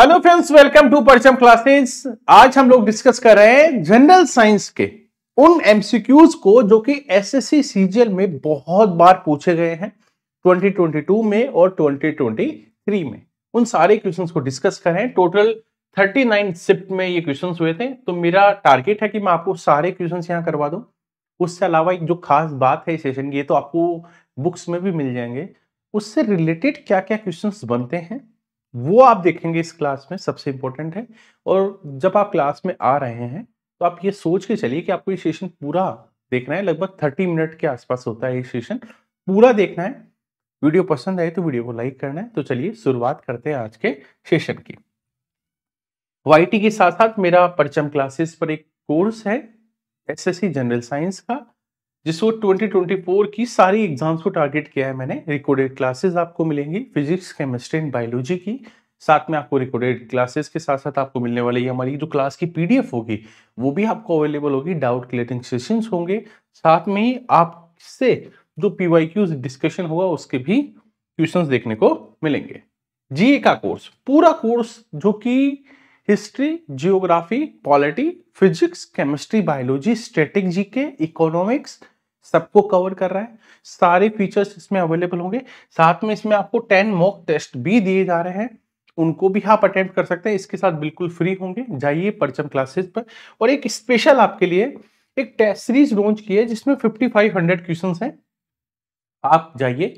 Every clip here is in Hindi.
Hello friends welcome to Parcham classes आज हम लोग डिस्कस कर रहे हैं जनरल साइंस के उन एमसीक्यूज को जो कि एसएससी सीजीएल में बहुत बार पूछे गए हैं 2022 में और 2023 में उन सारे क्वेश्चंस को डिस्कस कर रहे हैं टोटल 39 शिफ्ट में ये क्वेश्चंस हुए थे तो मेरा टारगेट है कि मैं आपको सारे क्वेश्चन यहाँ करवा दूँ उससे अलावा एक जो खास बात है सेशन की ये तो आपको बुक्स में भी मिल जाएंगे उससे रिलेटेड क्या क्या क्वेश्चन बनते हैं वो आप देखेंगे इस क्लास में सबसे इंपॉर्टेंट है और जब आप क्लास में आ रहे हैं तो आप ये सोच के चलिए कि आपको ये सेशन पूरा देखना है लगभग थर्टी मिनट के आसपास होता है ये सेशन पूरा देखना है वीडियो पसंद आए तो वीडियो को लाइक करना है तो चलिए शुरुआत करते हैं आज के सेशन की वाई के साथ साथ मेरा परचम क्लासेस पर एक कोर्स है एस जनरल साइंस का जिसको 2024 की सारी एग्जाम्स को टारगेट किया है मैंने रिकॉर्डेड क्लासेस आपको मिलेंगी फिजिक्स केमिस्ट्री एंड बायोलॉजी की साथ में आपको रिकॉर्डेड क्लासेस के साथ साथ आपको मिलने वाली हमारी जो क्लास की पीडीएफ होगी वो भी आपको अवेलेबल होगी डाउट क्लियरिंग सेशंस होंगे साथ में ही आपसे जो पी वाई डिस्कशन होगा उसके भी क्वेश्चंस देखने को मिलेंगे जीए का कोर्स पूरा कोर्स जो कि history geography polity physics chemistry biology strategy के इकोनॉमिक्स सबको कवर कर रहा है सारे फीचर्स इसमें अवेलेबल होंगे साथ में इसमें आपको टेन मॉक टेस्ट भी दिए जा रहे हैं उनको भी आप अटेम्प्ट कर सकते हैं इसके साथ बिल्कुल फ्री होंगे जाइए परचम क्लासेस पर और एक स्पेशल आपके लिए एक टेस्ट सीरीज लॉन्च की है जिसमें 5500 क्वेश्चन है आप जाइए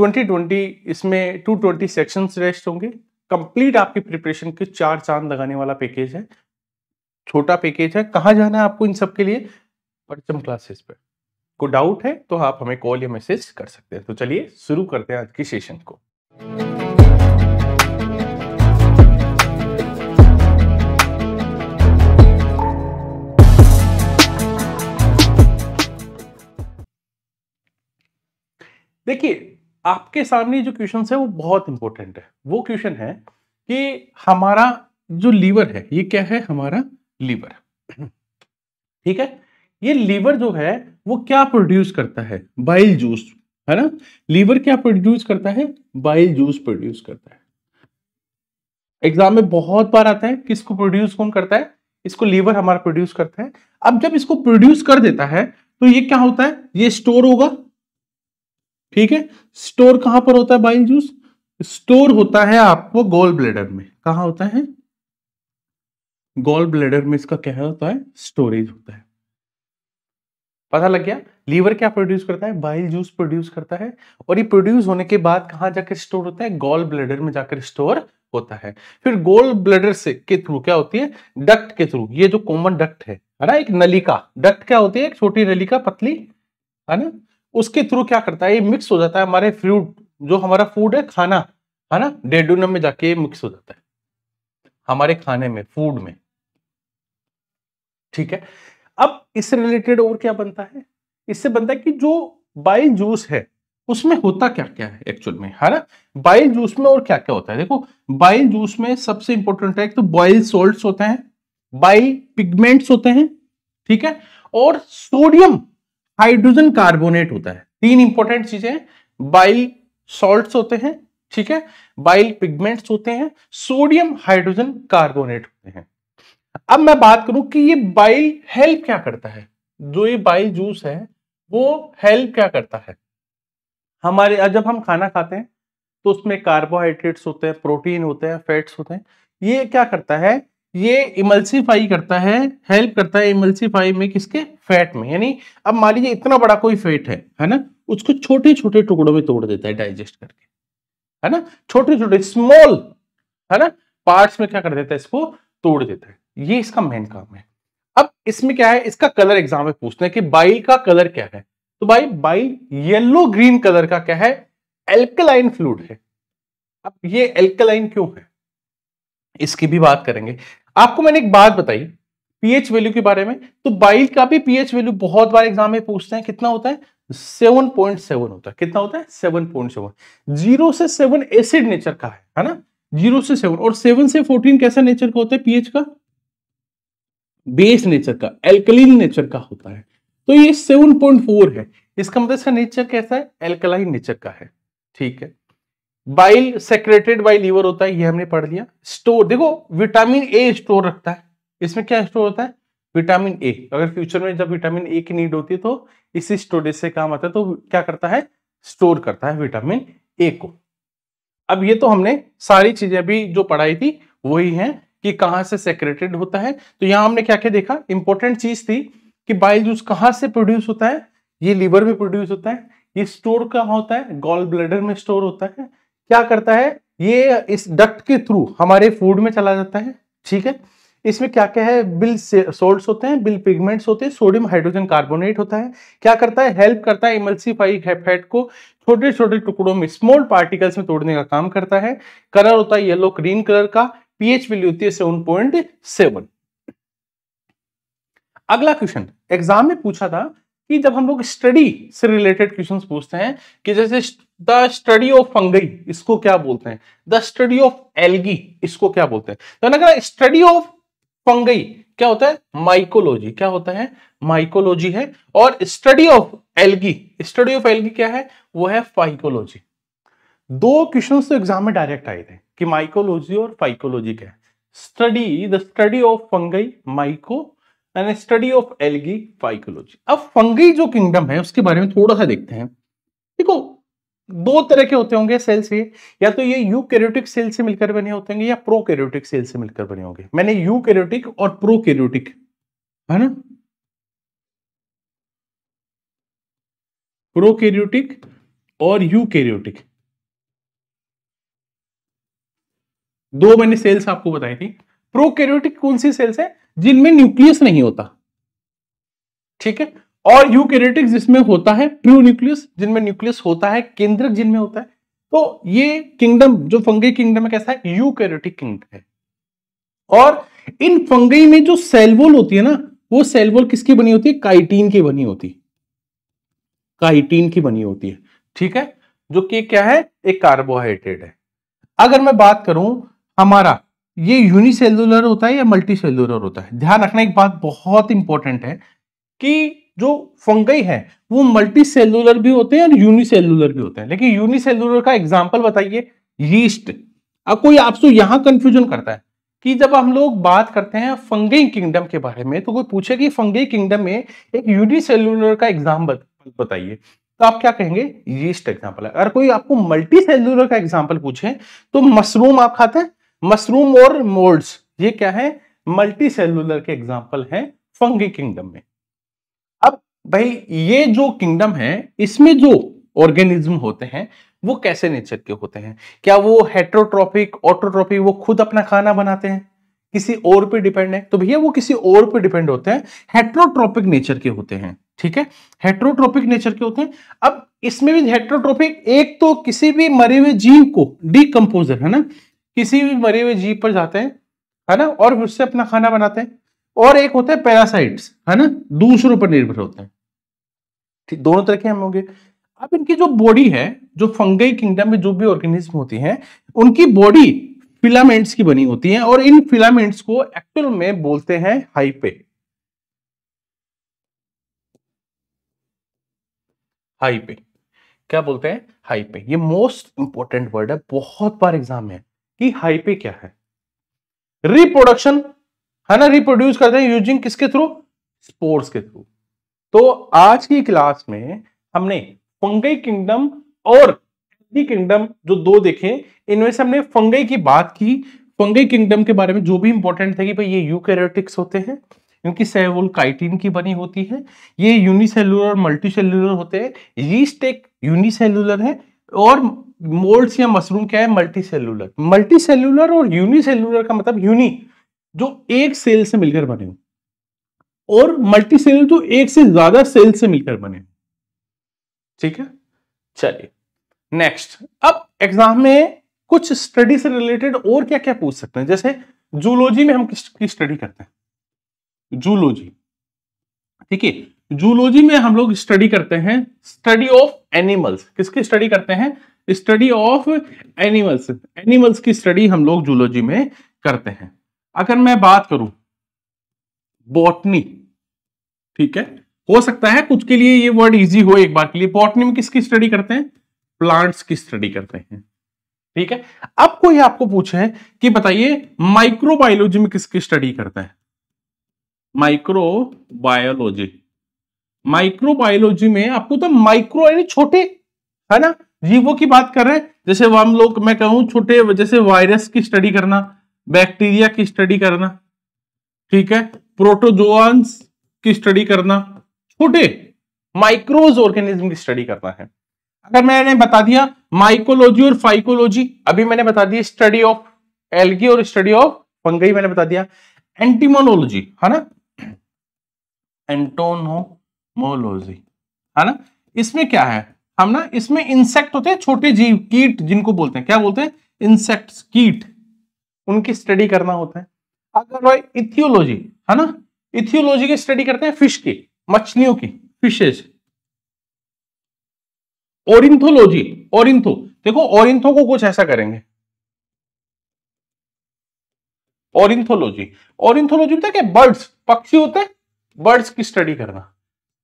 2020 इसमें 220 सेक्शन रेस्ट होंगे कंप्लीट आपकी प्रिपरेशन के चार चांद लगाने वाला पैकेज है छोटा पैकेज है कहाँ जाना है आपको इन सब के लिए परचम क्लासेस पर को डाउट है तो आप हमें कॉल या मैसेज कर सकते हैं तो चलिए शुरू करते हैं आज के सेशन को देखिए आपके सामने जो क्वेश्चन है वो बहुत इंपॉर्टेंट है वो क्वेश्चन है कि हमारा जो लीवर है ये क्या है हमारा लीवर ठीक है ये लीवर जो है वो क्या प्रोड्यूस करता है बाइल जूस है ना लीवर क्या प्रोड्यूस करता है बाइल जूस प्रोड्यूस करता है एग्जाम में बहुत बार आता है किसको प्रोड्यूस कौन करता है इसको लीवर हमारा प्रोड्यूस करता है अब जब इसको प्रोड्यूस कर देता है तो ये क्या होता है ये स्टोर होगा ठीक है स्टोर कहां पर होता है बाइल जूस स्टोर होता है आपको गोल ब्लेडर में कहा होता है गोल ब्लेडर में इसका क्या होता है स्टोरेज होता है पता लग गया लीवर क्या प्रोड्यूस करता है बाइल जूस प्रोड्यूस करता है और ये प्रोड्यूस होने के बाद कहाँ जाकर स्टोर होता है गोल ब्लेडर में जाकर स्टोर होता है फिर गोल ब्लेडर से के थ्रू क्या होती है डक्ट के थ्रू ये जो कॉमन डक्ट है ना एक नलिका डक्ट क्या होती है एक छोटी नलिका पतली है ना उसके थ्रू क्या करता है ये मिक्स हो जाता है हमारे फ्रूट जो हमारा फूड है खाना है ना डेडोनम में जाके मिक्स हो जाता है हमारे खाने में फूड में ठीक है अब इससे रिलेटेड और क्या बनता है इससे बनता है कि जो बाइल जूस है उसमें होता क्या क्या है एक्चुअल में है ना बाइल जूस में और क्या क्या होता है देखो बाइल जूस में सबसे इंपॉर्टेंट है तो बॉइल सोल्ट होते हैं बाइल पिगमेंट्स होते हैं ठीक है और सोडियम हाइड्रोजन कार्बोनेट होता है तीन इंपॉर्टेंट चीजें बाइल सॉल्ट होते हैं ठीक है बाइल पिगमेंट्स होते हैं सोडियम हाइड्रोजन कार्बोनेट होते हैं अब मैं बात करूं कि ये बाइल हेल्प क्या करता है जो ये बाइल जूस है वो हेल्प क्या करता है हमारे जब हम खाना खाते हैं तो उसमें कार्बोहाइड्रेट्स होते हैं प्रोटीन होते हैं फैट्स होते हैं ये क्या करता है ये इमल्सीफाई करता है हेल्प करता है इमल्सिफाई में किसके फैट में यानी अब मान लीजिए इतना बड़ा कोई फैट है है ना उसको छोटे छोटे टुकड़ों में तोड़ देता है डाइजेस्ट करके है ना छोटे छोटे स्मॉल है ना पार्ट्स में क्या कर देता है इसको तोड़ देता है ये इसका मेन काम है अब इसमें क्या है इसका कलर एग्जाम में पूछते हैं कि बाइल का कलर क्या है तो भाई बाइल येलो ग्रीन कलर का क्या है एल्कलाइन फ्लूड है अब ये एल्कलाइन क्यों है इसकी भी बात करेंगे आपको मैंने एक बात बताई पीएच वैल्यू के बारे में तो बाइल का भी पीएच वैल्यू बहुत बार एग्जाम में पूछते हैं कितना होता है सेवन पॉइंट सेवन होता है कितना होता है सेवन पॉइंट सेवन जीरो से सेवन एसिड नेचर का है है ना जीरो से सेवन और सेवन से फोर्टीन कैसा नेचर का होता है पीएच का बेस नेचर का एल्कलीन नेचर का होता है तो ये 7.4 है इसका मतलब इसका नेचर कैसा है एल्कलाइन नेचर का है ठीक है बाइल सेक्रेटेड बाई लीवर होता है ये हमने पढ़ लिया स्टोर देखो विटामिन ए स्टोर रखता है इसमें क्या स्टोर होता है विटामिन ए अगर फ्यूचर में जब विटामिन ए की नीड होती है तो इसी स्टोरेज से काम आता है तो क्या करता है स्टोर करता है विटामिन ए को अब ये तो हमने सारी चीजें अभी जो पढ़ाई थी वही है कि कहां से सेक्रेटेड होता है तो यहां हमने क्या क्या देखा इंपॉर्टेंट चीज थी कि बाइल जूस कहां से प्रोड्यूस होता है ये लीवर में प्रोड्यूस होता है ये स्टोर कहा होता है गॉल ब्लडर में स्टोर होता है क्या करता है ये इस डक्ट के थ्रू हमारे फूड में चला जाता है ठीक है इसमें क्या क्या है बिल सोल्ट्स होते हैं बिल पिगमेंट्स होते हैं सोडियम हाइड्रोजन कार्बोनेट होता है क्या करता है हेल्प करता है इमल्सिफाई फैट को छोटे छोटे टुकड़ों में स्मॉल पार्टिकल्स में तोड़ने का काम करता है कलर होता है येलो ग्रीन कलर का पीएच वैल्यू होती है सेवन पॉइंट सेवन अगला क्वेश्चन एग्जाम में पूछा था कि जब हम लोग स्टडी से रिलेटेड क्वेश्चंस पूछते हैं कि जैसे द स्टडी ऑफ फंगई इसको क्या बोलते हैं द स्टडी ऑफ एल्गी इसको क्या बोलते हैं तो ना स्टडी ऑफ फंगई क्या होता है माइकोलॉजी क्या होता है माइकोलॉजी है और study of algae study of algae क्या है वो है फाइकोलॉजी दो क्वेश्चन तो एग्जाम में डायरेक्ट आए थे कि माइकोलॉजी और फाइकोलॉजी क्या है study the study of fungi myco and study of algae phycology अब फंगई जो किंगडम है उसके बारे में थोड़ा सा देखते हैं देखो दो तरह के होते होंगे सेल्स ये या तो ये यू यूकैरियोटिक सेल से मिलकर बने होते होंगे या प्रोकैरियोटिक सेल से मिलकर बने होंगे मैंने यू यूकैरियोटिक और प्रोकैरियोटिक है ना कैरियोटिक और यू कैरियोटिक दो मैंने सेल्स आपको बताई थी प्रोकैरियोटिक कौन सी सेल्स है जिनमें न्यूक्लियस नहीं होता ठीक है और यूकैरियोटिक जिसमें होता है ट्रू न्यूक्लियस जिनमें न्यूक्लियस होता है केंद्रक जिनमें होता है तो ये किंगडम जो फंगई किंगडम है कैसा है यूकैरियोटिक किंगडम है और इन फंगई में जो सेलवोल होती है ना वो सेलवोल किसकी बनी होती है काइटीन की बनी होती है काइटीन की बनी होती है ठीक है जो कि क्या है एक कार्बोहाइड्रेट है अगर मैं बात करूं हमारा ये यूनिसेलुलर होता है या मल्टी होता है ध्यान रखना एक बात बहुत इंपॉर्टेंट है कि जो फंगई है वो मल्टी सेलुलर भी होते हैं और यूनिसेलुलर भी होते हैं लेकिन यूनिसेलुलर का एग्जाम्पल बताइए यीस्ट अब कोई आपसे यहां कंफ्यूजन करता है कि जब हम लोग बात करते हैं फंगई किंगडम के बारे में तो कोई पूछे कि फंगई किंगडम में एक यूनिसेलुलर का एग्जाम्पल बताइए तो आप क्या कहेंगे यीस्ट एग्जाम्पल अगर कोई आपको मल्टी का एग्जाम्पल पूछे तो मशरूम आप खाते हैं मशरूम और मोल्ड्स ये क्या है मल्टी सेलुलर के एग्जाम्पल हैं फंगी किंगडम में अब भाई ये जो किंगडम है इसमें जो ऑर्गेनिज्म होते हैं वो कैसे नेचर के होते हैं क्या वो हेट्रोट्रॉपिक ऑटोट्रॉपिक वो खुद अपना खाना बनाते हैं किसी और पे डिपेंड है तो भैया वो किसी और पे डिपेंड होते हैं हेट्रोट्रॉपिक नेचर के होते हैं ठीक है हेट्रोट्रॉपिक नेचर के होते हैं अब इसमें भी हेट्रोट्रॉपिक एक तो किसी भी मरे हुए जीव को डीकम्पोजर है ना किसी भी मरे हुए जीव पर जाते हैं है ना और उससे अपना खाना बनाते हैं और एक होते हैं पैरासाइट्स है ना दूसरों पर निर्भर होते हैं ठीक दोनों तरह के हम होंगे अब इनकी जो बॉडी है जो फंगई किंगडम में जो भी ऑर्गेनिज्म होती हैं उनकी बॉडी फिलामेंट्स की बनी होती है और इन फिलामेंट्स को एक्चुअल में बोलते हैं हाइपे हाइपे क्या बोलते हैं हाइपे ये मोस्ट इंपॉर्टेंट वर्ड है बहुत बार एग्जाम में कि हाई पे क्या है रिप्रोडक्शन है ना रिप्रोड्यूस करते हैं यूजिंग किसके थ्रू स्पोर्स के थ्रू तो आज की क्लास में हमने फंगई किंगडम और किंगडम जो दो देखे इनमें से हमने फंगई की बात की फंगई किंगडम के बारे में जो भी इंपॉर्टेंट था कि भाई ये यूकेरेटिक्स होते हैं इनकी सेवल काइटिन की बनी होती है ये यूनिसेलुलर मल्टीसेलुलर होते हैं यीस्ट एक यूनिसेलुलर है और मोल्ड्स या मशरूम क्या है मल्टी सेलुलर मल्टी सेलुलर और यूनि सेलुलर का मतलब यूनि जो एक सेल से मिलकर बने हो और मल्टी सेल जो एक से ज्यादा सेल से मिलकर बने ठीक है चलिए नेक्स्ट अब एग्जाम में कुछ स्टडी से रिलेटेड और क्या क्या पूछ सकते हैं जैसे जूलॉजी में हम किस स्टडी करते हैं जूलॉजी ठीक है जूलॉजी में हम लोग स्टडी करते हैं स्टडी ऑफ एनिमल्स किसकी स्टडी करते हैं स्टडी ऑफ एनिमल्स एनिमल्स की स्टडी हम लोग जूलॉजी में करते हैं अगर मैं बात करूं बॉटनी ठीक है हो सकता है कुछ के लिए ये वर्ड इजी हो एक बार के लिए बॉटनी में किसकी स्टडी करते हैं प्लांट्स की स्टडी करते हैं ठीक है अब कोई आपको पूछे कि बताइए माइक्रोबायोलॉजी में किसकी स्टडी करते हैं माइक्रोबायोलॉजी माइक्रोबायोलॉजी में आपको तो माइक्रो यानी छोटे है ना जीवों की बात कर रहे हैं जैसे हम लोग मैं कहूँ छोटे जैसे वायरस की स्टडी करना बैक्टीरिया की स्टडी करना ठीक है प्रोटोजोआंस की स्टडी करना छोटे माइक्रोज ऑर्गेनिज्म की स्टडी करना है अगर मैंने बता दिया माइकोलॉजी और फाइकोलॉजी अभी मैंने बता दिया स्टडी ऑफ एल्गी और स्टडी ऑफ फंगई मैंने बता दिया एंटीमोनोलॉजी है ना एंटोनो मोलोजी है ना इसमें क्या है हम ना इसमें इंसेक्ट होते हैं छोटे जीव कीट जिनको बोलते हैं क्या बोलते हैं इंसेक्ट कीट उनकी स्टडी करना होता है अगर इथियोलॉजी है ना इथियोलॉजी की स्टडी करते हैं फिश की मछलियों की फिशेज ओरिंथोलॉजी ओरिंथो देखो ओरिंथो को कुछ ऐसा करेंगे ओरिंथोलॉजी ओरिंथोलॉजी पता क्या बर्ड्स पक्षी होते हैं बर्ड्स की स्टडी करना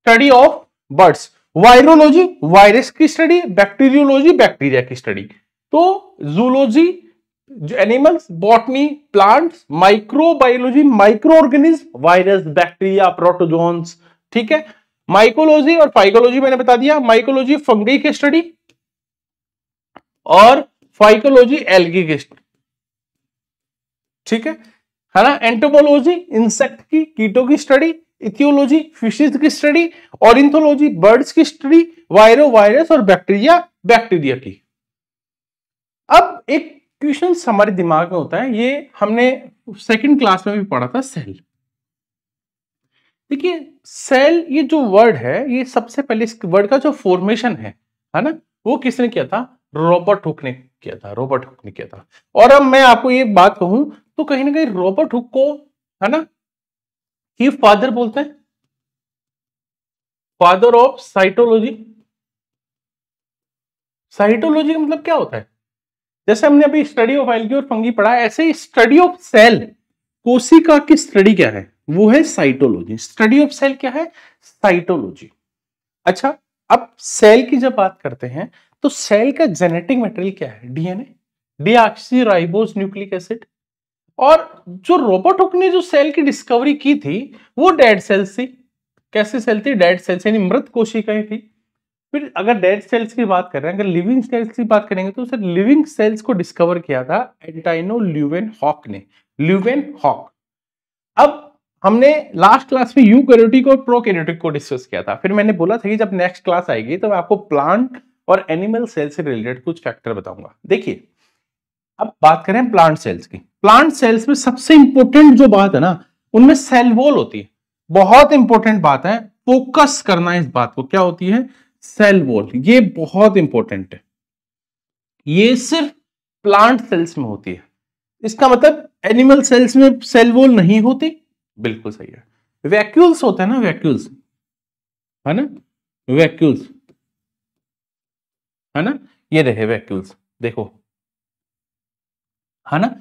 study of birds virology virus की स्टडी बैक्टीरियोलॉजी बैक्टीरिया की स्टडी तो zoology animals botany plants microbiology micro organism virus bacteria protozoans ठीक है माइकोलॉजी और फाइकोलॉजी मैंने बता दिया माइकोलॉजी फंगी की स्टडी और फाइकोलॉजी एल्गी की स्टडी ठीक है है ना एंटोमोलॉजी इंसेक्ट की कीटों की स्टडी इथियोलॉजी फिशेज की स्टडी ऑरिंथोलॉजी बर्ड्स की स्टडी वायरो वायरस और बैक्टीरिया बैक्टीरिया की अब एक क्वेश्चन हमारे दिमाग में होता है ये हमने सेकंड क्लास में भी पढ़ा था सेल देखिए सेल ये जो वर्ड है ये सबसे पहले इस वर्ड का जो फॉर्मेशन है है ना वो किसने किया था रॉबर्ट हुक ने किया था रॉबर्ट हुक ने किया था और अब मैं आपको ये बात कहूं तो कहीं ना कहीं रॉबर्ट हुक को है ना ही फादर बोलते हैं फादर ऑफ साइटोलॉजी साइटोलॉजी का मतलब क्या होता है जैसे हमने अभी स्टडी ऑफ एल्गी और फंगी पढ़ा ऐसे ही स्टडी ऑफ सेल कोशिका की स्टडी क्या है वो है साइटोलॉजी स्टडी ऑफ सेल क्या है साइटोलॉजी अच्छा अब सेल की जब बात करते हैं तो सेल का जेनेटिक मटेरियल क्या है DNA deoxyribose nucleic acid और जो रोबोट हुक ने जो सेल की डिस्कवरी की थी वो डेड सेल्स थी कैसी सेल थी डेड सेल्स यानी मृत कोशिकाएं थी फिर अगर डेड सेल्स की बात कर रहे हैं अगर लिविंग सेल्स की बात करेंगे तो सर लिविंग सेल्स को डिस्कवर किया था एंटाइनो ल्यूवेन हॉक ने ल्यूवेन हॉक अब हमने लास्ट क्लास में यू कैरोटिक और प्रो कैरोटिक को डिस्कस किया था फिर मैंने बोला था कि जब नेक्स्ट क्लास आएगी तो मैं आपको प्लांट और एनिमल सेल से रिलेटेड कुछ फैक्टर बताऊंगा देखिए अब बात करें प्लांट सेल्स की प्लांट सेल्स में सबसे इंपॉर्टेंट जो बात है ना उनमें सेल वॉल होती है बहुत इंपॉर्टेंट बात है फोकस करना इस बात को क्या होती है सेल वॉल ये बहुत इंपॉर्टेंट है ये सिर्फ प्लांट सेल्स में होती है इसका मतलब एनिमल सेल्स में सेल वॉल नहीं होती बिल्कुल सही है वैक्यूल्स होता है ना वैक्यूल्स है ना वैक्यूल्स है ना ये रहे वैक्यूल्स देखो है ना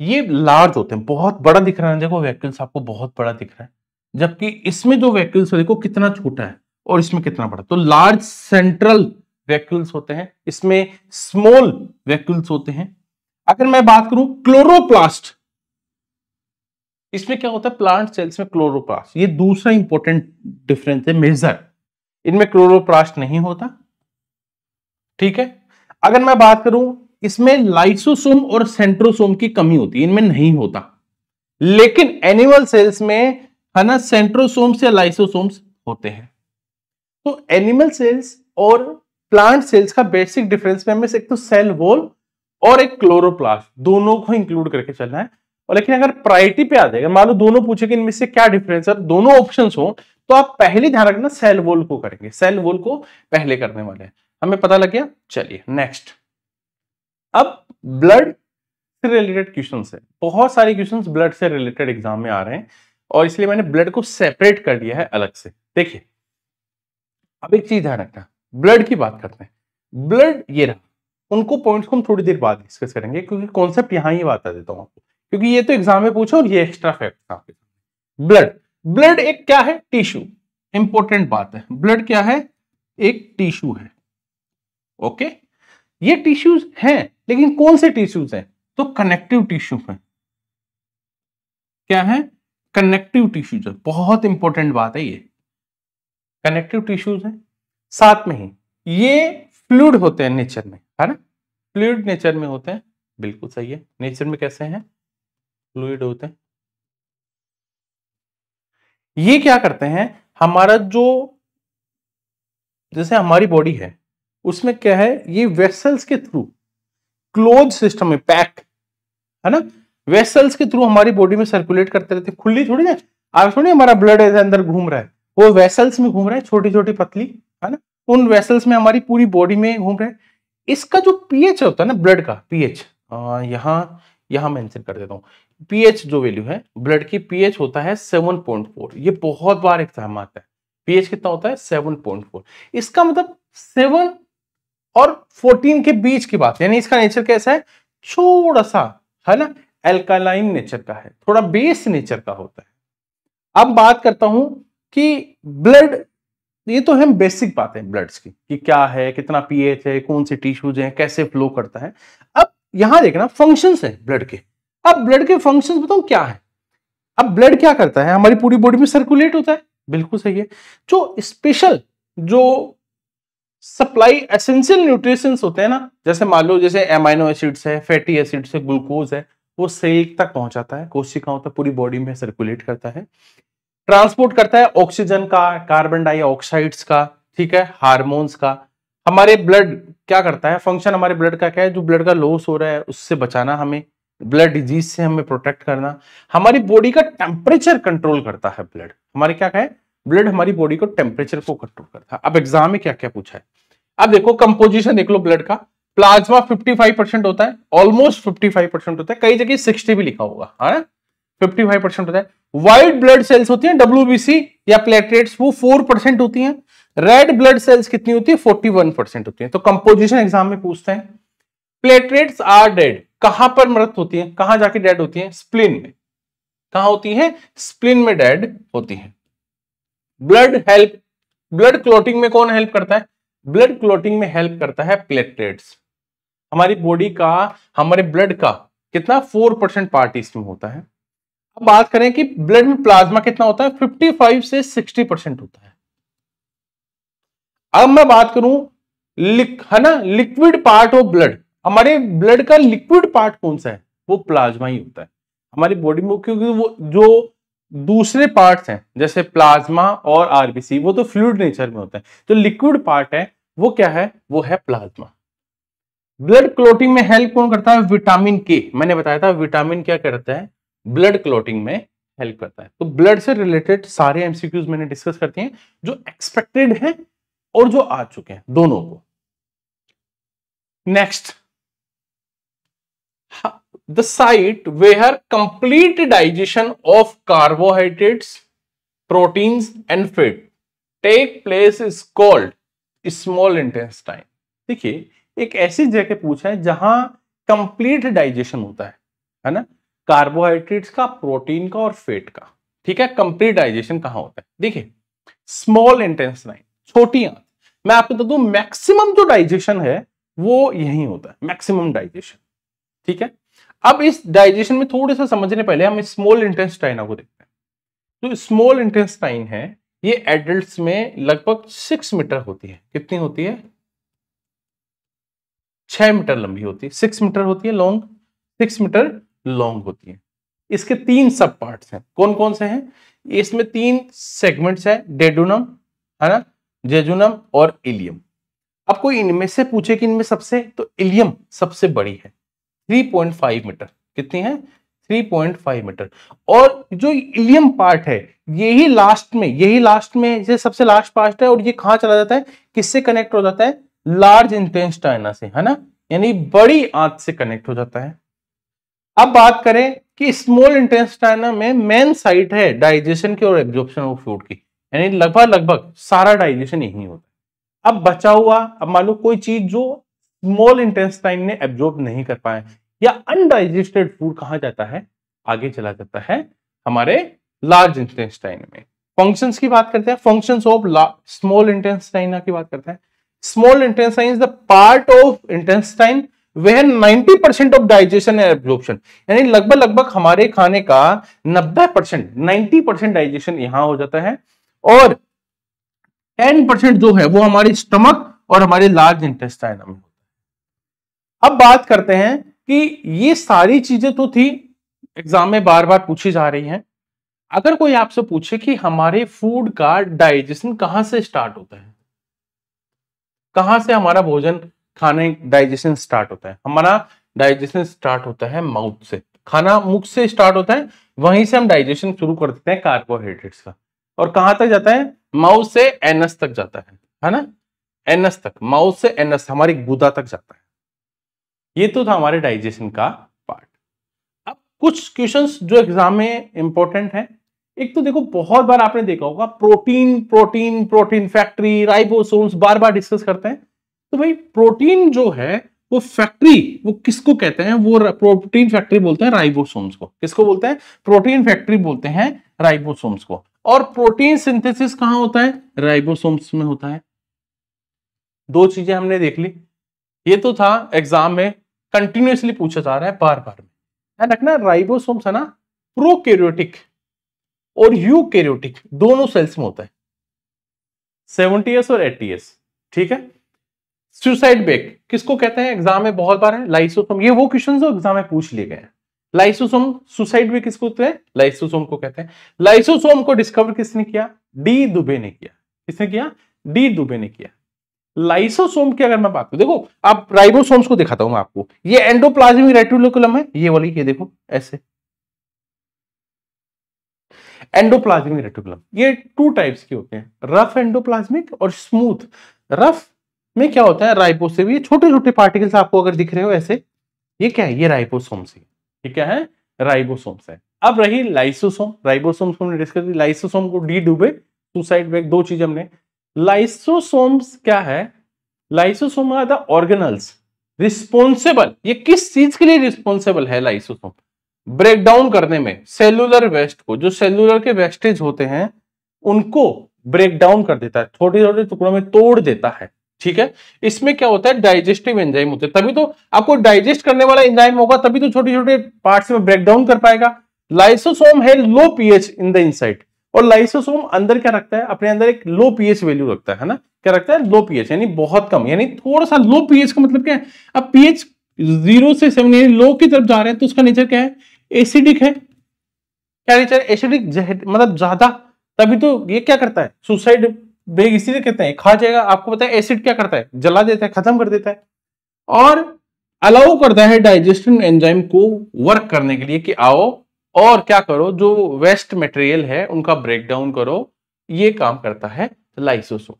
ये लार्ज होते हैं बहुत बड़ा दिख रहा है देखो वैक्यूल्स आपको बहुत बड़ा दिख रहा है जबकि इसमें जो वैक्यूल्स देखो कितना छोटा है और इसमें कितना बड़ा तो लार्ज सेंट्रल वैक्यूल्स होते हैं इसमें स्मॉल वैक्यूल्स होते हैं अगर मैं बात करूं क्लोरोप्लास्ट इसमें क्या होता है प्लांट सेल्स में क्लोरोप्लास्ट ये दूसरा इंपॉर्टेंट डिफरेंस है मेजर इनमें क्लोरोप्लास्ट नहीं होता ठीक है अगर मैं बात करूं इसमें लाइसोसोम और सेंट्रोसोम की कमी होती है इनमें नहीं होता लेकिन एनिमल सेल्स में है ना सेंट्रोसोम्स या लाइसोसोम्स होते हैं तो एनिमल सेल्स और प्लांट सेल्स का बेसिक डिफरेंस में हमें एक तो सेल वॉल और एक क्लोरोप्लास्ट दोनों को इंक्लूड करके चलना है और लेकिन अगर प्रायोरिटी पे आ जाएगा मान लो दोनों पूछे कि इनमें से क्या डिफरेंस है दोनों ऑप्शन हो तो आप पहले ध्यान रखना सेल वॉल को करेंगे सेल वॉल को पहले करने वाले हैं हमें पता लग गया चलिए नेक्स्ट अब ब्लड से रिलेटेड क्वेश्चन है बहुत सारे क्वेश्चन ब्लड से रिलेटेड एग्जाम में आ रहे हैं और इसलिए मैंने ब्लड को सेपरेट कर दिया है अलग से देखिए अब एक चीज ध्यान रखना ब्लड की बात करते हैं ब्लड ये रहा उनको पॉइंट्स को हम थोड़ी देर बाद डिस्कस करेंगे क्योंकि कॉन्सेप्ट यहां ही बता देता हूं आपको क्योंकि ये तो एग्जाम में पूछा और ये एक्स्ट्रा फैक्ट था आपके ब्लड ब्लड एक क्या है टिश्यू इंपॉर्टेंट बात है ब्लड क्या है एक टिश्यू है ओके okay? ये टिश्यूज हैं लेकिन कौन से टिश्यूज हैं तो कनेक्टिव टिश्यू है क्या है कनेक्टिव टिश्यूज है बहुत इंपॉर्टेंट बात है ये कनेक्टिव टिश्यूज है साथ में ही ये फ्लूड होते हैं नेचर में है ना फ्लूड नेचर में होते हैं बिल्कुल सही है नेचर में कैसे हैं फ्लूड होते हैं ये क्या करते हैं हमारा जो जैसे हमारी बॉडी है उसमें क्या है ये वेसल्स के थ्रू क्लोज सिस्टम है पैक है ना वेसल्स के थ्रू हमारी बॉडी में सर्कुलेट करते रहते खुली थोड़ी ना आप सुनिए हमारा ब्लड ऐसे अंदर घूम रहा है वो वेसल्स में घूम रहा है छोटी छोटी पतली है ना उन वेसल्स में हमारी पूरी बॉडी में घूम रहा है इसका जो पीएच होता है ना ब्लड का पीएच यहाँ यहाँ मेंशन कर देता हूँ पीएच जो वैल्यू है ब्लड की पीएच होता है सेवन पॉइंट फोर ये बहुत बार एग्जाम आता है पीएच कितना होता है सेवन पॉइंट फोर इसका मतलब सेवन और 14 के बीच की बात यानी इसका नेचर कैसा है थोड़ा सा है ना एल्कालाइन नेचर का है थोड़ा बेस नेचर का होता है अब बात करता हूं कि ब्लड ये तो हम बेसिक बातें ब्लड्स की कि क्या है कितना पीएच है कौन से टिश्यूज हैं कैसे फ्लो करता है अब यहां देखना फंक्शंस हैं ब्लड के अब ब्लड के फंक्शंस बताऊं क्या है अब ब्लड क्या करता है हमारी पूरी बॉडी में सर्कुलेट होता है बिल्कुल सही है जो स्पेशल जो सप्लाई एसेंशियल न्यूट्रिशंस होते हैं ना जैसे मान लो जैसे एमाइनो एसिड्स है फैटी एसिड्स है ग्लूकोज है वो सेल तक पहुंचाता है कोशिकाओं तक पूरी बॉडी में सर्कुलेट करता है ट्रांसपोर्ट करता है ऑक्सीजन का कार्बन डाइऑक्साइड्स का ठीक है हार्मोन्स का हमारे ब्लड क्या करता है फंक्शन हमारे ब्लड का क्या है जो ब्लड का लॉस हो रहा है उससे बचाना हमें ब्लड डिजीज से हमें प्रोटेक्ट करना हमारी बॉडी का टेम्परेचर कंट्रोल करता है ब्लड हमारे क्या कहे ब्लड हमारी बॉडी को टेम्परेचर को कंट्रोल करता है अब एग्जाम में क्या क्या पूछा है अब देखो कंपोजिशन देख लो ब्लड का प्लाज्मा 55 परसेंट होता है ऑलमोस्ट 55 परसेंट होता है कई जगह 60 भी लिखा होगा है हाँ ना 55 परसेंट होता है व्हाइट ब्लड सेल्स होती हैं डब्ल्यू या प्लेटलेट्स वो 4 परसेंट होती हैं रेड ब्लड सेल्स कितनी होती है 41 परसेंट होती है तो कंपोजिशन एग्जाम में पूछते हैं प्लेटलेट्स आर डेड कहां पर मृत होती है कहां जाके डेड होती है स्प्लिन में कहा होती है स्प्लिन में डेड होती है ब्लड हेल्प ब्लड क्लोटिंग में कौन हेल्प करता है ब्लड क्लोटिंग में हेल्प करता है प्लेटलेट्स हमारी बॉडी का हमारे ब्लड का कितना फोर परसेंट पार्ट इसमें होता है अब बात करें कि ब्लड में प्लाज्मा कितना होता है फिफ्टी फाइव से सिक्सटी परसेंट होता है अब मैं बात करूं लिक है ना लिक्विड पार्ट ऑफ ब्लड हमारे ब्लड का लिक्विड पार्ट कौन सा है वो प्लाज्मा ही होता है हमारी बॉडी में क्योंकि वो जो दूसरे पार्ट्स हैं जैसे प्लाज्मा और आरबीसी वो तो फ्लूड नेचर में होते हैं तो लिक्विड पार्ट है वो क्या है वो है प्लाज्मा ब्लड क्लोटिंग में हेल्प कौन करता है विटामिन के मैंने बताया था विटामिन क्या करता है ब्लड क्लोटिंग में हेल्प करता है तो ब्लड से रिलेटेड सारे एमसीक्यूज मैंने डिस्कस करते हैं जो एक्सपेक्टेड है और जो आ चुके हैं दोनों को next the site where complete digestion of carbohydrates proteins and fat take place is called small intestine देखिए एक ऐसी जगह पूछा है जहां कंप्लीट डाइजेशन होता है है ना कार्बोहाइड्रेट्स का प्रोटीन का और फेट का ठीक है कंप्लीट डाइजेशन कहां होता है देखिए स्मॉल इंटेस्टाइन छोटी आंत मैं आपको बता दू मैक्सिमम जो डाइजेशन है वो यही होता है मैक्सिमम डाइजेशन ठीक है अब इस डाइजेशन में थोड़े सा समझने पहले हम स्मॉल इंटेस्टाइना को देखते हैं जो स्मॉल इंटेस्टाइन है ये एडल्ट में लगभग सिक्स मीटर होती है कितनी होती है छह मीटर लंबी होती है सिक्स मीटर होती है लॉन्ग सिक्स मीटर लॉन्ग होती है इसके तीन सब पार्ट्स हैं कौन कौन से हैं इसमें तीन सेगमेंट्स है डेडुनम है ना जेजुनम और इलियम अब कोई इनमें से पूछे कि इनमें सबसे तो इलियम सबसे बड़ी है 3.5 मीटर कितनी है 3.5 मीटर और जो इलियम पार्ट है यही लास्ट में यही लास्ट में ये सबसे लास्ट पार्ट है और ये कहाँ चला जाता है किससे कनेक्ट हो जाता है लार्ज इंटेस्टाइना से है ना यानी बड़ी आंत से कनेक्ट हो जाता है अब बात करें कि स्मॉल इंटेस्टाइना में मेन साइट है डाइजेशन की और एब्जॉर्प्शन ऑफ फूड की यानी लगभग लगभग सारा डाइजेशन यही होता है अब बचा हुआ अब मान लो कोई चीज जो स्मॉल इंटेस्टाइन ने एब्जॉर्ब नहीं कर पाए या अनडाइजेस्टेड फूड कहा जाता है आगे चला जाता है हमारे लार्ज इंटेस्टाइन में फंक्शंस की बात करते हैं फंक्शंस ऑफ स्मॉल इंटेस्टाइन की बात करते हैं small intestine is the part of intestine वह 90 percent of digestion and absorption यानी लगभग लगभग हमारे खाने का 90 परसेंट नाइन्टी परसेंट डाइजेशन यहां हो जाता है और 10 परसेंट जो है वो हमारे स्टमक और हमारे लार्ज इंटेस्टाइन में होता है अब बात करते हैं कि ये सारी चीजें तो थी एग्जाम में बार बार पूछी जा रही हैं अगर कोई आपसे पूछे कि हमारे फूड का डाइजेशन कहां से स्टार्ट होता है कहां से हमारा भोजन खाने डाइजेशन स्टार्ट होता है हमारा डाइजेशन स्टार्ट होता है माउथ से खाना मुख से स्टार्ट होता है वहीं से हम डाइजेशन शुरू कर देते हैं कार्बोहाइड्रेट्स का और कहां तक जाता है माउथ से एनस तक जाता है है ना एनस तक माउथ से एनस हमारी गुदा तक जाता है ये तो था हमारे डाइजेशन का पार्ट अब कुछ क्वेश्चंस जो एग्जाम में इंपॉर्टेंट है एक तो देखो बहुत बार आपने देखा होगा protein protein protein factory ribosomes बार बार डिस्कस करते हैं तो भाई प्रोटीन जो है वो फैक्ट्री वो किसको कहते हैं वो प्रोटीन फैक्ट्री बोलते हैं राइबोसोम्स को किसको बोलते हैं प्रोटीन फैक्ट्री बोलते हैं राइबोसोम्स को और प्रोटीन सिंथेसिस कहां होता है राइबोसोम्स में होता है दो चीजें हमने देख ली ये तो था एग्जाम में कंटिन्यूसली पूछा जा रहा है बार बार में ध्यान रखना राइबोसोम्स है ना प्रोकैरियोटिक और यूकैरियोटिक दोनों सेल्स में होता है सेवेंटी एस और एट्टी एस ठीक है सुसाइड बेक किसको कहते हैं एग्जाम में बहुत बार है लाइसोसोम ये वो क्वेश्चन जो एग्जाम में पूछ लिए गए हैं लाइसोसोम सुसाइड बेक किसको होते हैं लाइसोसोम को कहते हैं लाइसोसोम को डिस्कवर किसने किया डी दुबे ने किया किसने किया डी दुबे ने किया लाइसोसोम की अगर मैं बात करूं देखो आप राइबोसोम्स को दिखाता हूं मैं आपको ये एंडोप्लाज्मिक रेटिकुलम है ये वाली ये देखो ऐसे एंडोप्लाज्मिक रेटिकुलम ये टू टाइप्स के होते हैं रफ एंडोप्लाज्मिक और स्मूथ रफ में क्या होता है राइबोसोम ये छोटे छोटे पार्टिकल्स आपको अगर दिख रहे हो ऐसे ये क्या है ये राइबोसोम्स है ये क्या है राइबोसोम्स है अब रही लाइसोसोम राइबोसोम्स हमने डिस्कस लाइसोसोम को डी डूबे सुसाइड बैग दो चीज हमने लाइसोसोम्स क्या है lysosome are the organelles responsible ये किस चीज के लिए रिस्पॉन्सिबल है लाइसोसोम ब्रेकडाउन करने में सेलुलर वेस्ट को जो सेलुलर के वेस्टेज होते हैं उनको ब्रेक डाउन कर देता है छोटे छोटे टुकड़ों में तोड़ देता है ठीक है इसमें क्या होता है डाइजेस्टिव एंजाइम होते हैं तभी तो आपको डाइजेस्ट करने वाला एंजाइम होगा तभी तो छोटे छोटे पार्ट्स में ब्रेक डाउन कर पाएगा लाइसोसोम है low pH in the inside और लाइसोसोम अंदर क्या रखता है अपने अंदर एक लो पीएच वैल्यू रखता है ना क्या रखता है लो पीएच यानी बहुत कम यानी थोड़ा सा लो पीएच का मतलब क्या है अब पीएच जीरो से सेवन यानी लो की तरफ जा रहे हैं तो उसका नेचर क्या है एसिडिक है क्या नेचर एसिडिक मतलब ज्यादा तभी तो ये क्या करता है सुसाइड बेग इसीलिए कहते हैं खा जाएगा आपको पता है एसिड क्या करता है जला देता है खत्म कर देता है और अलाउ करता है डाइजेस्टन एंजाइम को वर्क करने के लिए कि आओ और क्या करो जो वेस्ट मटेरियल है उनका ब्रेकडाउन करो ये काम करता है लाइसोसोम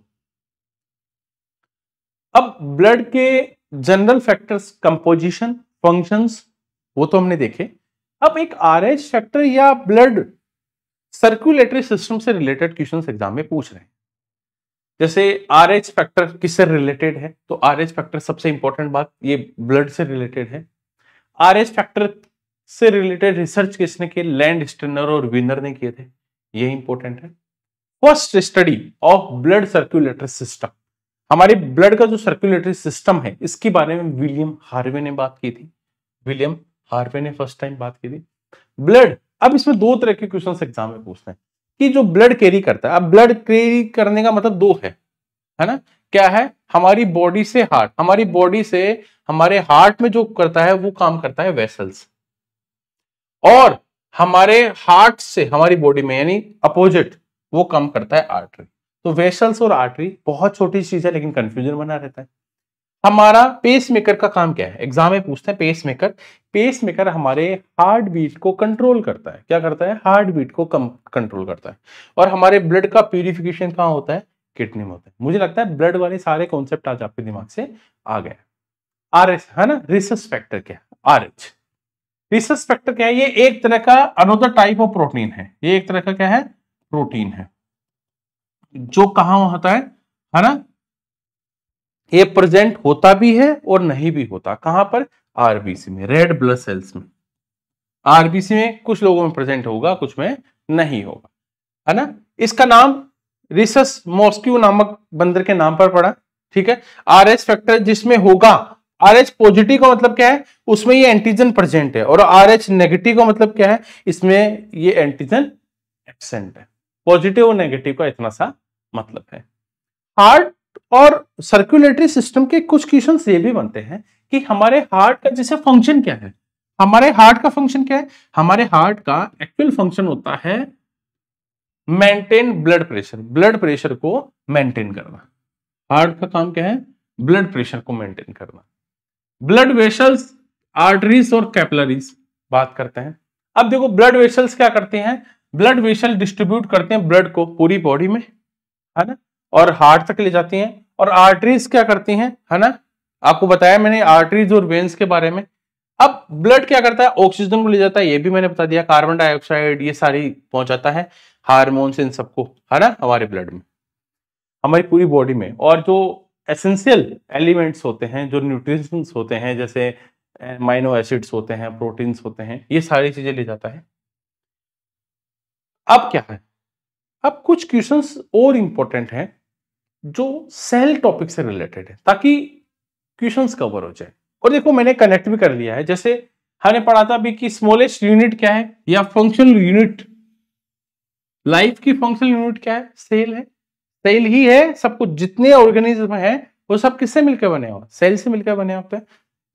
अब ब्लड के जनरल फैक्टर्स कंपोजिशन फंक्शंस वो तो हमने देखे अब एक आरएच फैक्टर या ब्लड सर्कुलेटरी सिस्टम से रिलेटेड क्वेश्चन एग्जाम में पूछ रहे हैं जैसे आर एच फैक्टर किससे रिलेटेड है तो आर एच फैक्टर सबसे इंपॉर्टेंट बात ये ब्लड से रिलेटेड है आर एच फैक्टर से रिलेटेड रिसर्च किसने किए लैंड स्टेनर और विनर ने किए थे ये इंपॉर्टेंट है first study of blood circulatory system हमारे ब्लड का जो सर्कुलेटरी सिस्टम है इसके बारे में विलियम हार्वे ने बात की थी विलियम हार्वे ने फर्स्ट टाइम बात की थी ब्लड अब इसमें दो तरह के क्वेश्चन एग्जाम में पूछते हैं कि जो ब्लड कैरी करता है अब ब्लड कैरी करने का मतलब दो है है ना क्या है हमारी बॉडी से हार्ट हमारी बॉडी से हमारे हार्ट में जो करता है वो काम करता है वेसल्स और हमारे हार्ट से हमारी बॉडी में यानी अपोजिट वो कम करता है आर्टरी तो वेसल्स और आर्टरी बहुत छोटी चीज है लेकिन कंफ्यूजन बना रहता है हमारा पेस मेकर का काम क्या है एग्जाम में पूछते हैं पेस मेकर पेस मेकर हमारे हार्ट बीट को कंट्रोल करता है क्या करता है हार्ट बीट को कम कंट्रोल करता है और हमारे ब्लड का प्यूरिफिकेशन कहाँ होता है किडनी में होता है मुझे लगता है ब्लड वाले सारे कॉन्सेप्ट आज आपके दिमाग से आ गए आर एच है ना रिसस फैक्टर क्या है आर एच रिसर्च फैक्टर क्या है ये एक तरह का अनोदर टाइप ऑफ प्रोटीन है ये एक तरह का क्या है प्रोटीन है जो कहा होता है है ना ये प्रेजेंट होता भी है और नहीं भी होता कहां पर आरबीसी में रेड ब्लड सेल्स में आरबीसी में कुछ लोगों में प्रेजेंट होगा कुछ में नहीं होगा है ना इसका नाम रिसस मॉस्क्यू नामक बंदर के नाम पर पड़ा ठीक है आर एस फैक्टर जिसमें होगा आर एच पॉजिटिव का मतलब क्या है उसमें ये एंटीजन प्रेजेंट है और आर एच नेगेटिव का मतलब क्या है इसमें ये एंटीजन एबसेंट है पॉजिटिव और नेगेटिव का इतना सा मतलब है हार्ट और सर्कुलेटरी सिस्टम के कुछ क्वेश्चन ये भी बनते हैं कि हमारे हार्ट का जैसे फंक्शन क्या है हमारे हार्ट का फंक्शन क्या है हमारे हार्ट का एक्चुअल फंक्शन होता है maintain blood pressure blood pressure को मेंटेन करना हार्ट का काम क्या है ब्लड प्रेशर को मेंटेन करना ब्लड वेशल्स आर्टरीज और कैपलरीज बात करते हैं अब देखो ब्लड वेशल्स क्या करते हैं ब्लड वेशल डिस्ट्रीब्यूट करते हैं ब्लड को पूरी बॉडी में है ना और हार्ट तक ले जाती हैं और आर्टरीज क्या करती हैं है ना आपको बताया मैंने आर्टरीज और वेन्स के बारे में अब ब्लड क्या करता है ऑक्सीजन को ले जाता है ये भी मैंने बता दिया कार्बन डाइऑक्साइड ये सारी पहुंचाता है हार्मोन्स इन सबको है ना हमारे ब्लड में हमारी पूरी बॉडी में और जो एसेंशियल एलिमेंट्स होते हैं जो न्यूट्रिशंस होते हैं जैसे माइनो एसिड्स होते हैं प्रोटीन्स होते हैं ये सारी चीजें ले जाता है अब क्या है अब कुछ क्वेश्चन और इंपॉर्टेंट हैं जो सेल टॉपिक से रिलेटेड है ताकि क्वेश्चंस कवर हो जाए और देखो मैंने कनेक्ट भी कर लिया है जैसे हमने पढ़ा था अभी कि स्मॉलेस्ट यूनिट क्या है या फंक्शनल यूनिट लाइफ की फंक्शनल यूनिट क्या है सेल है सेल ही है सब कुछ जितने ऑर्गेनिज्म है वो सब किससे मिलकर बने हो सेल से मिलकर बने होते हैं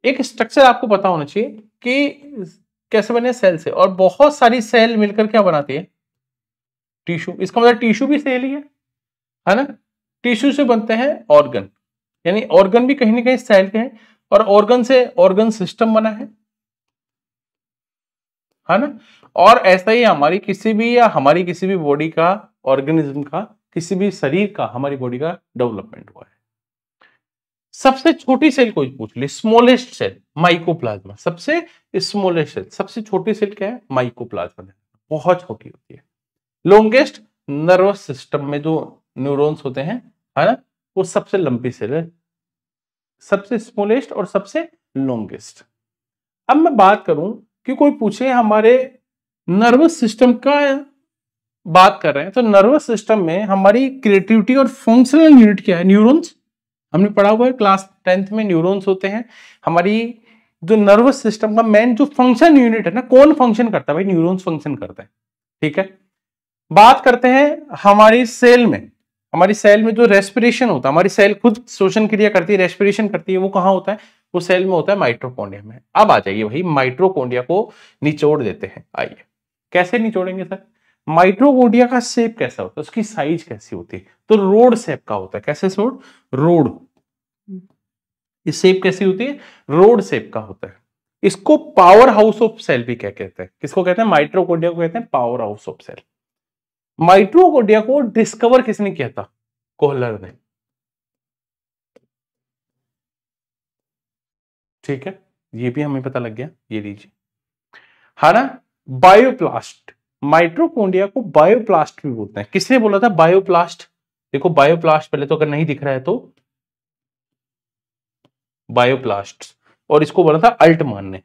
एक स्ट्रक्चर आपको पता होना चाहिए कि कैसे बने सेल से और बहुत सारी सेल मिलकर क्या बनाती है टिश्यू इसका मतलब टिश्यू भी सेल ही है है ना टिश्यू से बनते हैं ऑर्गन यानी ऑर्गन भी कहीं ना कहीं सेल के हैं और ऑर्गन से ऑर्गन सिस्टम बना है है ना और ऐसा ही हमारी किसी भी या हमारी किसी भी बॉडी का ऑर्गेनिज्म का किसी भी शरीर का हमारी बॉडी का डेवलपमेंट हुआ है सबसे छोटी सेल को पूछ ले स्मॉलेस्ट सेल माइकोप्लाज्मा सबसे स्मॉलेस्ट सेल सबसे छोटी सेल क्या है माइकोप्लाज्मा बहुत छोटी होती है लॉन्गेस्ट नर्वस सिस्टम में जो न्यूरॉन्स होते हैं है ना वो सबसे लंबी सेल है सबसे स्मॉलेस्ट और सबसे लॉन्गेस्ट अब मैं बात करूं कि कोई पूछे हमारे नर्वस सिस्टम का बात कर रहे हैं तो नर्वस सिस्टम में हमारी क्रिएटिविटी और फंक्शनल यूनिट क्या है न्यूरॉन्स हमने पढ़ा हुआ है क्लास टेंथ में न्यूरॉन्स होते हैं हमारी जो नर्वस सिस्टम का मेन जो फंक्शन यूनिट है ना कौन फंक्शन करता है भाई न्यूरॉन्स फंक्शन करते हैं ठीक है बात करते हैं हमारी सेल में हमारी सेल में जो रेस्पिरेशन होता है हमारी सेल खुद शोषण क्रिया करती है रेस्पिरेशन करती है वो कहाँ होता है वो सेल में होता है माइट्रोकोंडिया में अब आ जाइए भाई माइट्रोकोंडिया को निचोड़ देते हैं आइए कैसे निचोड़ेंगे सर माइट्रोकोडिया का शेप कैसा होता है उसकी साइज कैसी होती है तो रोड शेप का होता है कैसे सोड रोड इस शेप कैसी होती है रोड शेप का होता है इसको पावर हाउस ऑफ सेल भी क्या कहते हैं किसको कहते हैं माइट्रोकोडिया को कहते हैं powerhouse of cell mitochondria को डिस्कवर किसने किया था कोहलर ने ठीक है ये भी हमें पता लग गया ये लीजिए है ना बायोप्लास्ट माइट्रोकोन्डिया को बायोप्लास्ट भी बोलते हैं किसने बोला था बायोप्लास्ट देखो बायोप्लास्ट पहले तो अगर नहीं दिख रहा है तो बायोप्लास्ट और इसको बोला था अल्टमान ने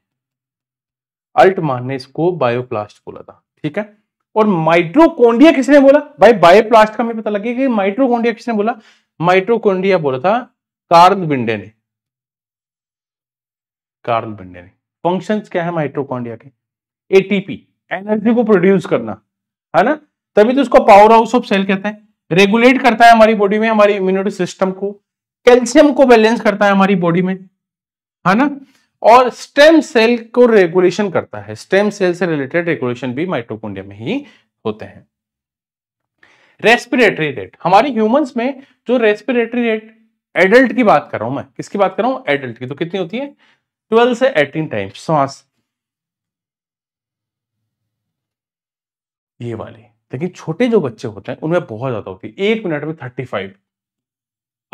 अल्टमान ने इसको बायोप्लास्ट बोला था ठीक है और माइट्रोकोंडिया किसने बोला भाई बायोप्लास्ट का हमें पता लगे कि माइट्रोकोन्डिया किसने बोला माइट्रोकोंडिया बोला था कार्ल बिंडे ने कार्ल बिंडे ने फंक्शन क्या है माइट्रोकोंडिया के एटीपी एनर्जी को प्रोड्यूस करना है ना तभी तो उसको पावर हाउस ऑफ सेल कहते हैं रेगुलेट करता है हमारी बॉडी में हमारी इम्यूनिटी सिस्टम को कैल्शियम को बैलेंस करता है हमारी बॉडी में है ना और स्टेम सेल को रेगुलेशन करता है स्टेम सेल से रिलेटेड रेगुलेशन भी माइटोकॉन्ड्रिया में ही होते हैं रेस्पिरेटरी रेट हमारे ह्यूमंस में जो रेस्पिरेटरी रेट एडल्ट की बात कर रहा हूं मैं किसकी बात कर रहा हूं एडल्ट की तो कितनी होती है ट्वेल्व से एटीन टाइम्स सांस ये वाली लेकिन छोटे जो बच्चे होते हैं उनमें बहुत ज्यादा होती है एक मिनट में थर्टी फाइव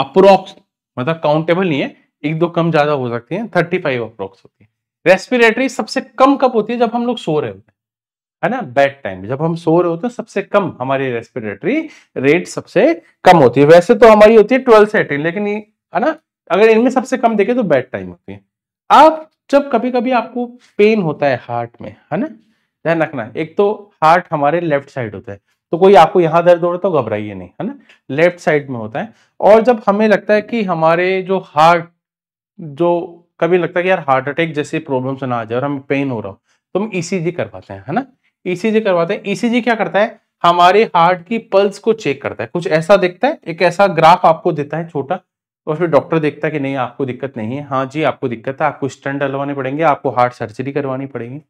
अप्रोक्स मतलब काउंटेबल नहीं है एक दो कम ज्यादा हो सकती है थर्टी फाइव अप्रोक्स होती है रेस्पिरेटरी सबसे कम कब होती है जब हम लोग सो रहे होते हैं है ना बेड टाइम जब हम सो रहे होते हैं सबसे कम हमारी रेस्पिरेटरी रेट सबसे कम होती है वैसे तो हमारी होती है ट्वेल्व से एटीन लेकिन है ना अगर इनमें सबसे कम देखें तो बेड टाइम होती है आप जब कभी कभी आपको पेन होता है हार्ट में है ना ध्यान रखना एक तो हार्ट हमारे लेफ्ट साइड होता है तो कोई आपको यहाँ दर्द हो रहा तो घबराइए नहीं है ना लेफ्ट साइड में होता है और जब हमें लगता है कि हमारे जो हार्ट जो कभी लगता है कि यार हार्ट अटैक जैसे प्रॉब्लम ना आ जाए और हमें पेन हो रहा हो तो हम ईसीजी e करवाते हैं है ना ईसीजी e करवाते हैं ईसीजी e क्या करता है हमारे हार्ट की पल्स को चेक करता है कुछ ऐसा देखता है एक ऐसा ग्राफ आपको देता है छोटा और फिर डॉक्टर देखता है कि नहीं आपको दिक्कत नहीं है हाँ जी आपको दिक्कत है आपको स्टंट डलवाने पड़ेंगे आपको हार्ट सर्जरी करवानी पड़ेगी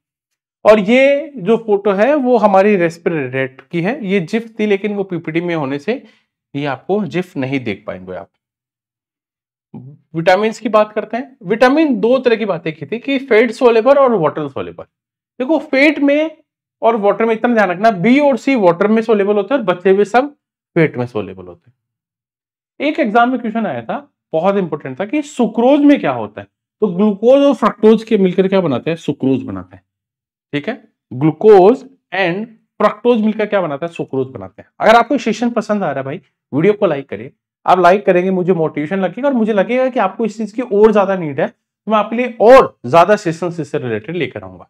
और ये जो फोटो है वो हमारी रेस्पिरेट की है ये जिफ थी लेकिन वो पीपीटी में होने से ये आपको जिफ नहीं देख पाएंगे आप विटामिन की बात करते हैं विटामिन दो तरह की बातें की थी कि फेट सोलेबर और वाटर सोलेबर देखो फेट में और वाटर में इतना ध्यान रखना बी और सी वाटर में सोलेबल होते हैं और बचे हुए सब फेट में सोलेबल होते हैं एक एग्जाम में क्वेश्चन आया था बहुत इंपॉर्टेंट था कि सुक्रोज में क्या होता है तो ग्लूकोज और फ्रक्टोज के मिलकर क्या बनाते हैं सुक्रोज बनाते हैं ठीक है ग्लूकोज एंड फ्रक्टोज मिलकर क्या बनाता है सुक्रोज बनाते हैं अगर आपको सेशन पसंद आ रहा है भाई वीडियो को लाइक करिए आप लाइक करेंगे मुझे मोटिवेशन लगेगा और मुझे लगेगा कि आपको इस चीज की और ज्यादा नीड है तो मैं आपके लिए और ज्यादा सेशन इससे रिलेटेड लेकर आऊंगा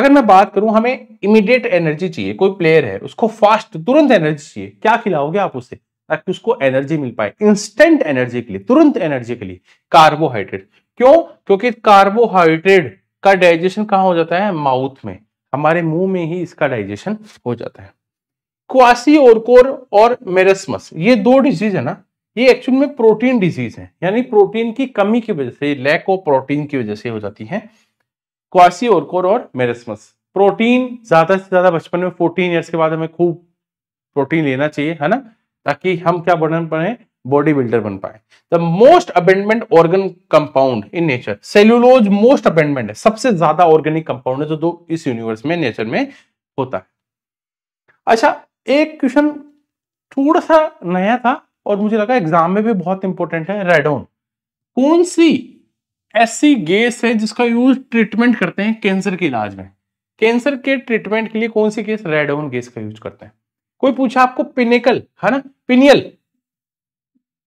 अगर मैं बात करूं हमें इमीडिएट एनर्जी चाहिए कोई प्लेयर है उसको फास्ट तुरंत एनर्जी चाहिए क्या खिलाओगे आप उसे ताकि उसको एनर्जी मिल पाए इंस्टेंट एनर्जी के लिए तुरंत एनर्जी के लिए कार्बोहाइड्रेट क्यों क्योंकि कार्बोहाइड्रेट का डाइजेशन कहाँ हो जाता है माउथ में हमारे मुंह में ही इसका डाइजेशन हो जाता है क्वासी ओरकोर और मेरसमस ये दो डिजीज है ना ये एक्चुअल में प्रोटीन डिजीज है यानी प्रोटीन की कमी की वजह से लैक ऑफ प्रोटीन की वजह से हो जाती है क्वासी ओरकोर और मेरसमस प्रोटीन ज्यादा से ज्यादा बचपन में फोर्टीन ईयर्स के बाद हमें खूब प्रोटीन लेना चाहिए है ना ताकि हम क्या बढ़न पड़े बॉडी बिल्डर बन पाए the most abundant organ compound in nature cellulose most abundant है सबसे ज्यादा ऑर्गेनिक कंपाउंड है जो दो इस यूनिवर्स में नेचर में होता है अच्छा एक क्वेश्चन थोड़ा सा नया था और मुझे लगा एग्जाम में भी बहुत इंपॉर्टेंट है रेडोन कौन सी ऐसी गैस है जिसका यूज ट्रीटमेंट करते हैं कैंसर के इलाज में कैंसर के ट्रीटमेंट के लिए कौन सी गैस रेडोन गैस का यूज करते हैं कोई पूछा आपको पिनेकल है ना पिनियल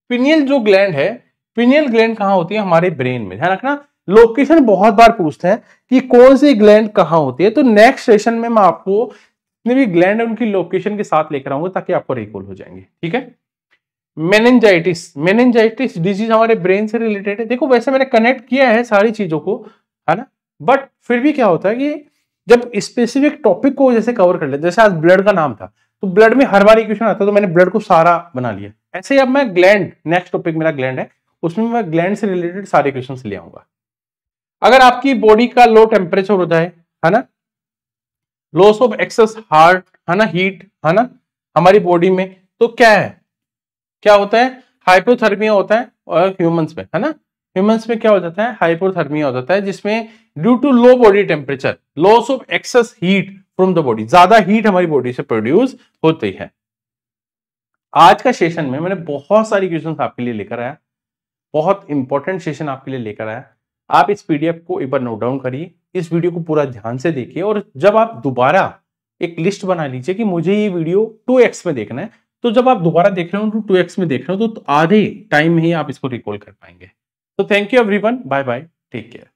पिनियल जो ग्लैंड है पिनियल ग्लैंड कहाँ होती है हमारे ब्रेन में ध्यान रखना लोकेशन बहुत बार पूछते हैं कि कौन सी ग्लैंड कहाँ होती है तो नेक्स्ट सेशन में मैं आपको जितने भी ग्लैंड है उनकी लोकेशन के साथ लेकर आऊंगा ताकि आपको रिकॉल हो जाएंगे ठीक है मेनेंजाइटिस मेनेंजाइटिस डिजीज हमारे ब्रेन से रिलेटेड है देखो वैसे मैंने कनेक्ट किया है सारी चीजों को है ना बट फिर भी क्या होता है कि जब स्पेसिफिक टॉपिक को जैसे कवर कर लेते जैसे आज ब्लड का नाम था तो ब्लड में हर बार एक क्वेश्चन आता तो मैंने ब्लड को सारा बना लिया ऐसे ही अब मैं ग्लैंड नेक्स्ट टॉपिक मेरा ग्लैंड है उसमें मैं ग्लैंड से रिलेटेड सारे क्वेश्चन ले आऊंगा अगर आपकी बॉडी का लो टेम्परेचर हो जाए है ना लॉस ऑफ एक्सेस हार्ट है ना हीट है ना हमारी बॉडी में तो क्या है क्या होता है हाइपोथर्मिया होता है और ह्यूमंस में है ना ह्यूमंस में क्या हो जाता है हाइपोथर्मिया हो जाता है जिसमें due to low body temperature loss of excess heat from the body ज्यादा हीट हमारी बॉडी से प्रोड्यूस होती है आज का सेशन में मैंने बहुत सारी क्वेश्चन आपके लिए लेकर आया बहुत इंपॉर्टेंट सेशन आपके लिए लेकर आया आप इस पीडीएफ को एक बार नोट डाउन करिए इस वीडियो को पूरा ध्यान से देखिए और जब आप दोबारा एक लिस्ट बना लीजिए कि मुझे ये वीडियो एक्स में देखना है तो जब आप दोबारा देख रहे हो टू तो एक्स में देख रहे हो तो आधे टाइम में ही आप इसको रिकॉल कर पाएंगे तो thank you every bye bye take care